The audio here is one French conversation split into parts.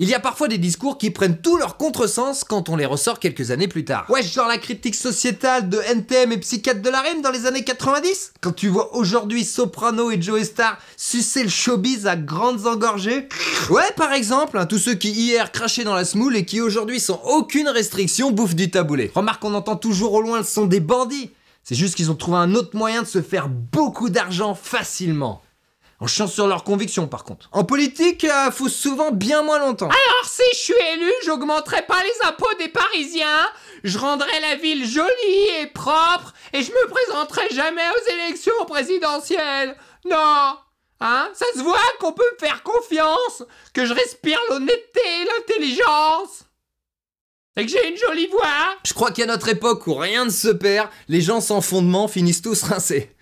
Il y a parfois des discours qui prennent tout leur contresens quand on les ressort quelques années plus tard. Ouais, genre la critique sociétale de NTM et psychiatre de la reine dans les années 90 Quand tu vois aujourd'hui Soprano et Joe Star sucer le showbiz à grandes engorgées Ouais, par exemple, hein, tous ceux qui hier crachaient dans la smoule et qui aujourd'hui sans aucune restriction bouffent du taboulé. Remarque, on entend toujours au loin le son des bandits. C'est juste qu'ils ont trouvé un autre moyen de se faire beaucoup d'argent facilement. On chance sur leurs convictions, par contre. En politique, euh, faut souvent bien moins longtemps. Alors, si je suis élu, j'augmenterai pas les impôts des Parisiens, je rendrai la ville jolie et propre, et je me présenterai jamais aux élections présidentielles. Non Hein Ça se voit qu'on peut me faire confiance, que je respire l'honnêteté, et l'intelligence et que j'ai une jolie voix Je crois qu'à notre époque où rien ne se perd, les gens sans fondement finissent tous rincés.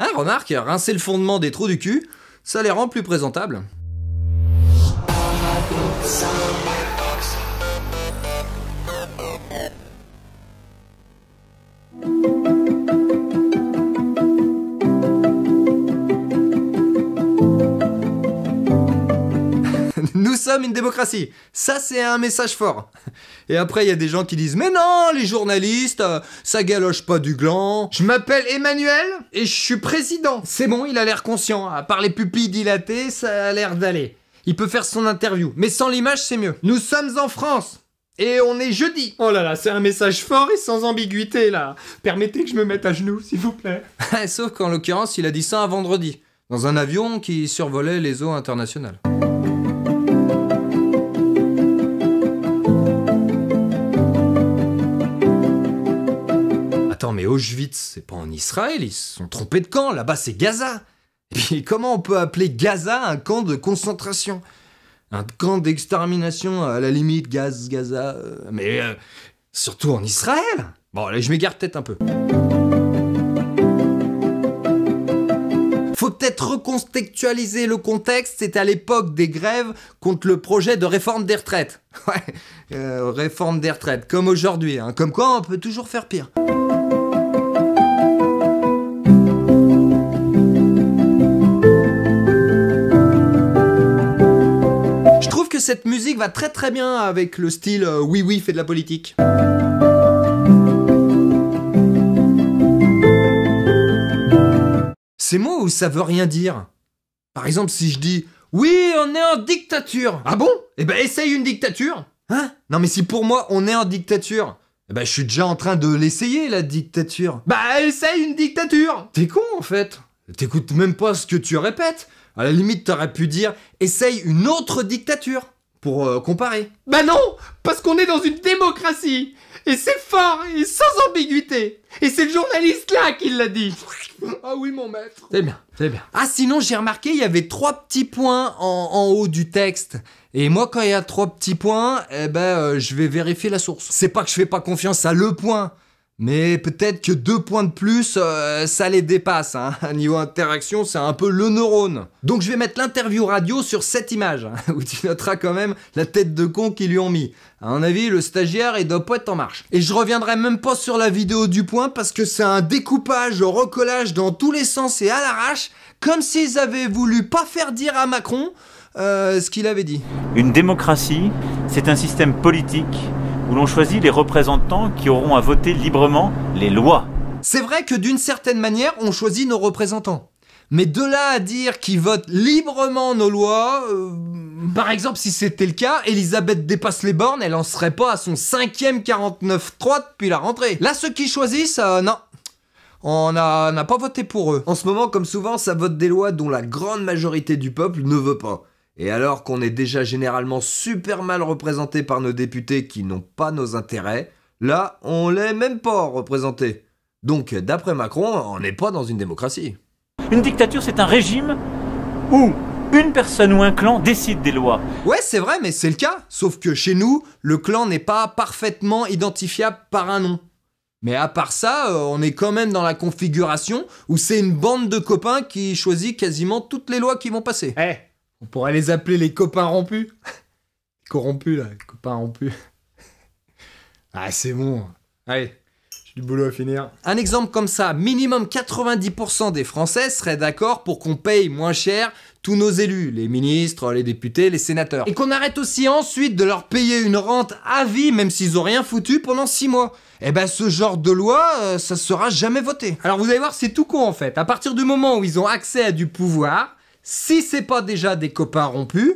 Ah, remarque, rincer le fondement des trous du cul, ça les rend plus présentables. sommes une démocratie. Ça, c'est un message fort. Et après, il y a des gens qui disent Mais non, les journalistes, euh, ça galoche pas du gland. Je m'appelle Emmanuel et je suis président. C'est bon, il a l'air conscient. À part les pupilles dilatées, ça a l'air d'aller. Il peut faire son interview. Mais sans l'image, c'est mieux. Nous sommes en France. Et on est jeudi. Oh là là, c'est un message fort et sans ambiguïté là. Permettez que je me mette à genoux, s'il vous plaît. Sauf qu'en l'occurrence, il a dit ça un vendredi, dans un avion qui survolait les eaux internationales. mais Auschwitz, c'est pas en Israël, ils se sont trompés de camp, là-bas c'est Gaza. Et comment on peut appeler Gaza un camp de concentration Un camp d'extermination à la limite, Gaz, Gaza. Euh, mais euh, surtout en Israël Bon, là je m'égare peut-être un peu. Faut peut-être recontextualiser le contexte, c'est à l'époque des grèves contre le projet de réforme des retraites. Ouais, euh, réforme des retraites, comme aujourd'hui, hein. comme quoi on peut toujours faire pire. cette musique va très très bien avec le style euh, oui oui fait de la politique. Ces mots ça veut rien dire. Par exemple, si je dis oui, on est en dictature. Ah bon Eh ben essaye une dictature. Hein Non mais si pour moi on est en dictature, eh ben je suis déjà en train de l'essayer la dictature. Bah essaye une dictature. T'es con en fait. T'écoutes même pas ce que tu répètes. À la limite, t'aurais pu dire essaye une autre dictature pour euh, comparer. Bah non Parce qu'on est dans une démocratie Et c'est fort et sans ambiguïté Et c'est le journaliste là qui l'a dit Ah oui, mon maître C'est bien, c'est bien. Ah sinon, j'ai remarqué, il y avait trois petits points en, haut du texte. Et moi, quand il y a trois petits points, eh ben, euh, je vais vérifier la source. C'est pas que je fais pas confiance à le point mais peut-être que deux points de plus, euh, ça les dépasse. À hein. Niveau interaction, c'est un peu le neurone. Donc je vais mettre l'interview radio sur cette image, hein, où tu noteras quand même la tête de con qu'ils lui ont mis. À mon avis, le stagiaire, est doit pas être en marche. Et je reviendrai même pas sur la vidéo du point, parce que c'est un découpage, recollage dans tous les sens et à l'arrache, comme s'ils avaient voulu pas faire dire à Macron euh, ce qu'il avait dit. Une démocratie, c'est un système politique où l'on choisit les représentants qui auront à voter librement les lois. C'est vrai que d'une certaine manière, on choisit nos représentants. Mais de là à dire qu'ils votent librement nos lois, euh, par exemple si c'était le cas, Elisabeth dépasse les bornes, elle en serait pas à son cinquième 49-3 depuis la rentrée. Là ceux qui choisissent, euh, non, on n'a pas voté pour eux. En ce moment, comme souvent, ça vote des lois dont la grande majorité du peuple ne veut pas. Et alors qu'on est déjà généralement super mal représenté par nos députés qui n'ont pas nos intérêts, là, on l'est même pas représenté. Donc, d'après Macron, on n'est pas dans une démocratie. Une dictature, c'est un régime où une personne ou un clan décide des lois. Ouais, c'est vrai, mais c'est le cas. Sauf que chez nous, le clan n'est pas parfaitement identifiable par un nom. Mais à part ça, euh, on est quand même dans la configuration où c'est une bande de copains qui choisit quasiment toutes les lois qui vont passer. Eh, on pourrait les appeler les copains rompus. Corrompus, là, copains rompus. ah, c'est bon. Allez, j'ai du boulot à finir. Un exemple comme ça, minimum 90% des Français seraient d'accord pour qu'on paye moins cher tous nos élus, les ministres, les députés, les sénateurs. Et qu'on arrête aussi ensuite de leur payer une rente à vie, même s'ils ont rien foutu pendant 6 mois. Eh ben ce genre de loi, ça euh, ça sera jamais voté. Alors vous allez voir, c'est tout con en fait. À partir du moment où ils ont accès à du pouvoir, si c'est pas déjà des copains rompus,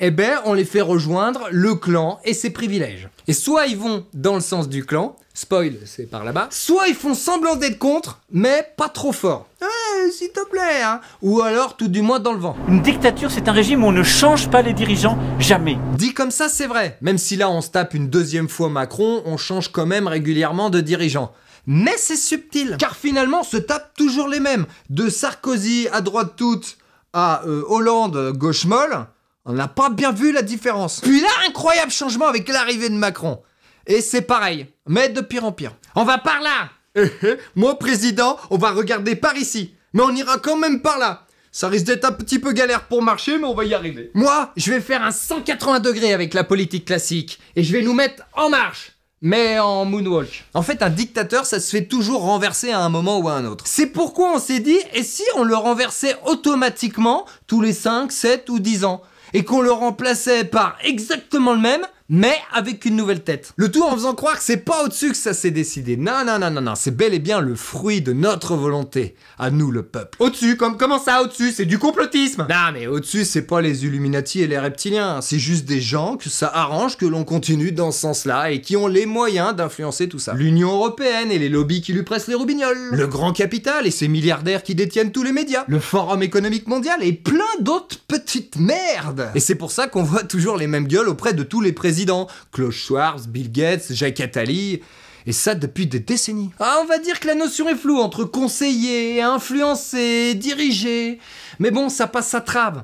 eh ben on les fait rejoindre le clan et ses privilèges. Et soit ils vont dans le sens du clan, spoil, c'est par là-bas, soit ils font semblant d'être contre, mais pas trop fort. Ouais, s'il te plaît, hein. Ou alors tout du moins dans le vent. Une dictature, c'est un régime où on ne change pas les dirigeants, jamais. Dit comme ça, c'est vrai. Même si là on se tape une deuxième fois Macron, on change quand même régulièrement de dirigeant mais c'est subtil, car finalement on se tape toujours les mêmes. De Sarkozy à droite toute à euh, Hollande gauche molle, on n'a pas bien vu la différence. Puis là, incroyable changement avec l'arrivée de Macron. Et c'est pareil, mais de pire en pire. On va par là eh, eh, Moi, président, on va regarder par ici. Mais on ira quand même par là. Ça risque d'être un petit peu galère pour marcher, mais on va y arriver. Moi, je vais faire un 180 degrés avec la politique classique. Et je vais nous mettre en marche mais en moonwalk. En fait, un dictateur, ça se fait toujours renverser à un moment ou à un autre. C'est pourquoi on s'est dit, et si on le renversait automatiquement tous les 5, 7 ou 10 ans Et qu'on le remplaçait par exactement le même, mais avec une nouvelle tête. Le tout en faisant croire que c'est pas au-dessus que ça s'est décidé. Non, non, non, non, non, c'est bel et bien le fruit de notre volonté, à nous le peuple. Au-dessus, comme comment ça au-dessus C'est du complotisme Non, mais au-dessus, c'est pas les Illuminati et les reptiliens, c'est juste des gens que ça arrange que l'on continue dans ce sens-là et qui ont les moyens d'influencer tout ça. L'Union Européenne et les lobbies qui lui pressent les roubignoles, le grand capital et ses milliardaires qui détiennent tous les médias, le Forum économique mondial et plein d'autres petites merdes. Et c'est pour ça qu'on voit toujours les mêmes gueules auprès de tous les présidents présidents, Klaus Schwarz, Bill Gates, Jacques Attali, et ça depuis des décennies. Ah, on va dire que la notion est floue entre conseiller, influencer, diriger, mais bon, ça passe sa trave.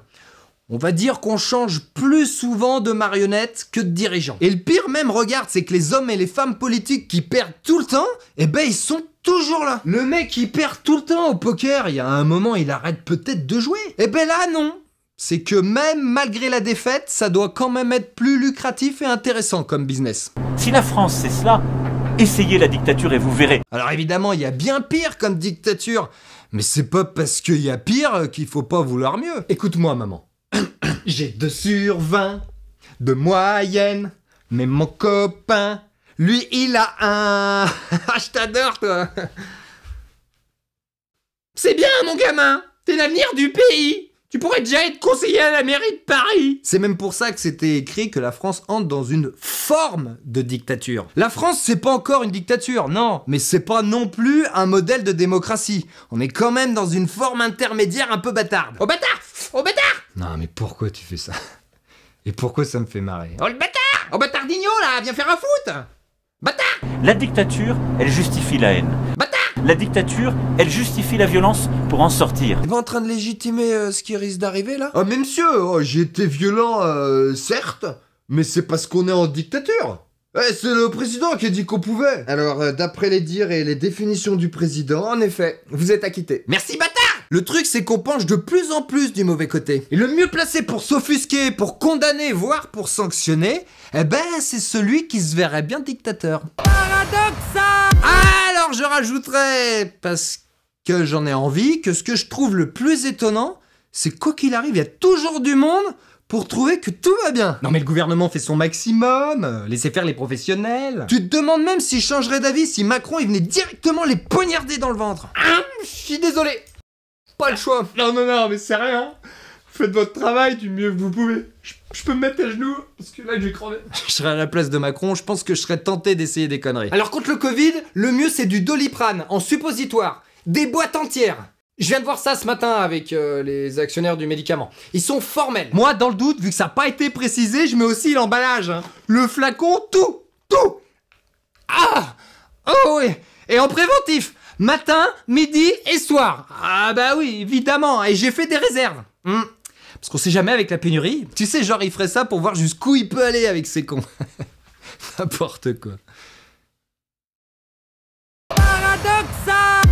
On va dire qu'on change plus souvent de marionnette que de dirigeant. Et le pire même, regarde, c'est que les hommes et les femmes politiques qui perdent tout le temps, eh ben ils sont toujours là. Le mec qui perd tout le temps au poker, il y a un moment il arrête peut-être de jouer. Eh ben là non, c'est que même malgré la défaite, ça doit quand même être plus lucratif et intéressant comme business. Si la France c'est cela, essayez la dictature et vous verrez. Alors évidemment, il y a bien pire comme dictature, mais c'est pas parce qu'il y a pire qu'il faut pas vouloir mieux. Écoute-moi maman. J'ai deux sur 20 de moyenne, mais mon copain, lui il a un... Je t'adore toi C'est bien mon gamin, t'es l'avenir du pays tu pourrais déjà être conseiller à la mairie de Paris C'est même pour ça que c'était écrit que la France entre dans une forme de dictature. La France, c'est pas encore une dictature, non, mais c'est pas non plus un modèle de démocratie. On est quand même dans une forme intermédiaire un peu bâtarde. Oh bâtard Au bâtard Non, mais pourquoi tu fais ça Et pourquoi ça me fait marrer Oh le bâtard Au bâtardigno, là Viens faire un foot Bâtard La dictature, elle justifie la haine. La dictature, elle justifie la violence pour en sortir. Il va en train de légitimer euh, ce qui risque d'arriver là Ah mais monsieur, oh, j'ai été violent, euh, certes, mais c'est parce qu'on est en dictature. Eh, c'est le président qui a dit qu'on pouvait. Alors, euh, d'après les dires et les définitions du président, en effet, vous êtes acquitté. Merci bâtard le truc, c'est qu'on penche de plus en plus du mauvais côté. Et le mieux placé pour s'offusquer, pour condamner, voire pour sanctionner, eh ben, c'est celui qui se verrait bien dictateur. Paradoxa ah, je rajouterai, parce que j'en ai envie, que ce que je trouve le plus étonnant, c'est quoi qu'il arrive, il y a toujours du monde pour trouver que tout va bien. Non mais le gouvernement fait son maximum, euh, laissez faire les professionnels. Tu te demandes même si changerait changerais d'avis si Macron il venait directement les poignarder dans le ventre. Ah, je suis désolé. Pas le choix. Non non non mais c'est rien. Faites votre travail du mieux que vous pouvez. Je, peux me mettre à genoux parce que là j'ai crevé. je serais à la place de Macron, je pense que je serais tenté d'essayer des conneries. Alors contre le Covid, le mieux c'est du doliprane en suppositoire. Des boîtes entières. Je viens de voir ça ce matin avec euh, les actionnaires du médicament. Ils sont formels. Moi, dans le doute, vu que ça n'a pas été précisé, je mets aussi l'emballage. Hein. Le flacon, tout, tout. Ah Oh oui Et en préventif Matin, midi et soir. Ah bah oui, évidemment. Et j'ai fait des réserves. Hmm. Parce qu'on sait jamais avec la pénurie. Tu sais, genre, il ferait ça pour voir jusqu'où il peut aller avec ses cons. N'importe quoi. Paradoxa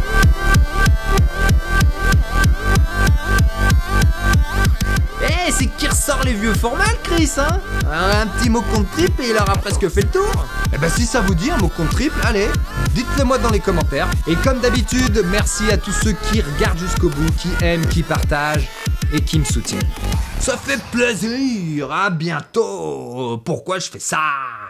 Eh, c'est qui ressort les vieux formels, Chris, hein euh, Un petit mot compte trip et il aura presque fait le tour. Eh ben, si ça vous dit un mot compte triple, allez, dites-le moi dans les commentaires. Et comme d'habitude, merci à tous ceux qui regardent jusqu'au bout, qui aiment, qui partagent et qui me soutiennent. Ça fait plaisir, à bientôt Pourquoi je fais ça